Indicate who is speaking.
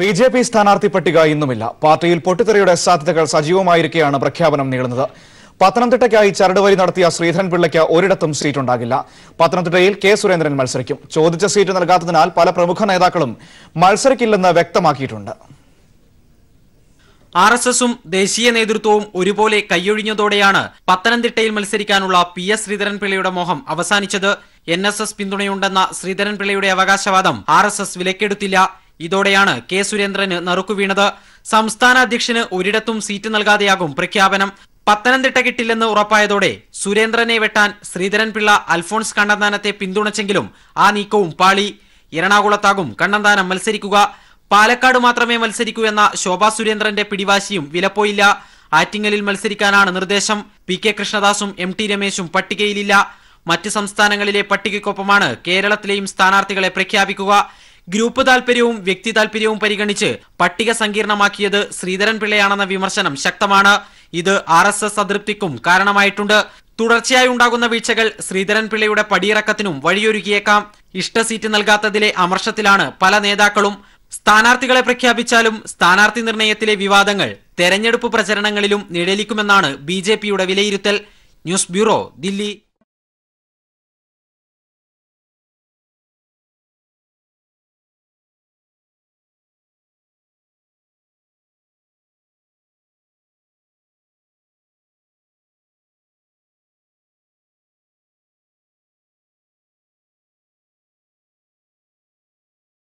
Speaker 1: B J P സ്ഥാനാർത്ഥി പട്ടിക ഇന്നുമില്ല പാർട്ടിയിൽ പൊട്ടിത്തെറിയുടെ സാധ്യതകൾ സജീവമായിരിക്കെയാണ് പ്രഖ്യാപനം നീളുന്നത് പത്തനംതിട്ടയ്ക്കായി ചരടുവരി നടത്തിയ ശ്രീധരൻപിള്ളയ്ക്ക് ഒരിടത്തും സീറ്റുണ്ടാകില്ല പത്തനംതിട്ടയിൽ കെ സുരേന്ദ്രൻ മത്സരിക്കും ചോദിച്ച സീറ്റ് നൽകാത്തതിനാൽ പല പ്രമുഖ നേതാക്കളും മത്സരിക്കില്ലെന്ന് വ്യക്തമാക്കിയിട്ടുണ്ട്
Speaker 2: ആർ എസ് എസും ദേശീയ നേതൃത്വവും ഒരുപോലെ കൈയൊഴിഞ്ഞതോടെയാണ് പത്തനംതിട്ടയിൽ മത്സരിക്കാനുള്ള പി എസ് ശ്രീധരൻപിള്ളയുടെ മോഹം അവസാനിച്ചത് എൻ എസ് എസ് പിന്തുണയുണ്ടെന്ന ശ്രീധരൻപിള്ളയുടെ അവകാശവാദം ആർ എസ് എസ് വിലക്കെടുത്തില്ല ഇതോടെയാണ് കെ സുരേന്ദ്രന് നറുക്കുവീണത് സംസ്ഥാന അധ്യക്ഷന് ഒരിടത്തും സീറ്റ് നൽകാതെയാകും പ്രഖ്യാപനം പത്തനംതിട്ട കിട്ടില്ലെന്ന് ഉറപ്പായതോടെ സുരേന്ദ്രനെ വെട്ടാൻ ശ്രീധരൻപിള്ള അൽഫോൺസ് കണ്ണന്താനത്തെ പിന്തുണച്ചെങ്കിലും ആ നീക്കവും പാളി എറണാകുളത്താകും കണ്ണന്താനം മത്സരിക്കുക പാലക്കാട് മാത്രമേ മത്സരിക്കൂ എന്ന ശോഭാ സുരേന്ദ്രന്റെ പിടിവാശിയും വിലപ്പോയില്ല ആറ്റിങ്ങലിൽ മത്സരിക്കാനാണ് നിർദ്ദേശം പി കെ കൃഷ്ണദാസും എം ടി രമേശും പട്ടികയിലില്ല മറ്റ് സംസ്ഥാനങ്ങളിലെ പട്ടികയ്ക്കൊപ്പമാണ് കേരളത്തിലെയും സ്ഥാനാർത്ഥികളെ പ്രഖ്യാപിക്കുക ഗ്രൂപ്പ് താൽപര്യവും വ്യക്തി താൽപര്യവും പരിഗണിച്ച് പട്ടിക സങ്കീർണമാക്കിയത് പിള്ളയാണെന്ന വിമർശനം ശക്തമാണ് ഇത് ആർ എസ് എസ് അതൃപ്തിക്കും കാരണമായിട്ടുണ്ട് തുടർച്ചയായി ഉണ്ടാകുന്ന വീഴ്ചകൾ ശ്രീധരൻ പിള്ളയുടെ പടിയിറക്കത്തിനും വഴിയൊരുക്കിയേക്കാം ഇഷ്ട സീറ്റ് നൽകാത്തതിലെ അമർഷത്തിലാണ് പല നേതാക്കളും സ്ഥാനാർത്ഥികളെ പ്രഖ്യാപിച്ചാലും സ്ഥാനാർത്ഥി നിർണയത്തിലെ വിവാദങ്ങൾ തെരഞ്ഞെടുപ്പ് പ്രചരണങ്ങളിലും നിഴലിക്കുമെന്നാണ് ബി വിലയിരുത്തൽ ന്യൂസ് ബ്യൂറോ ദില്ലി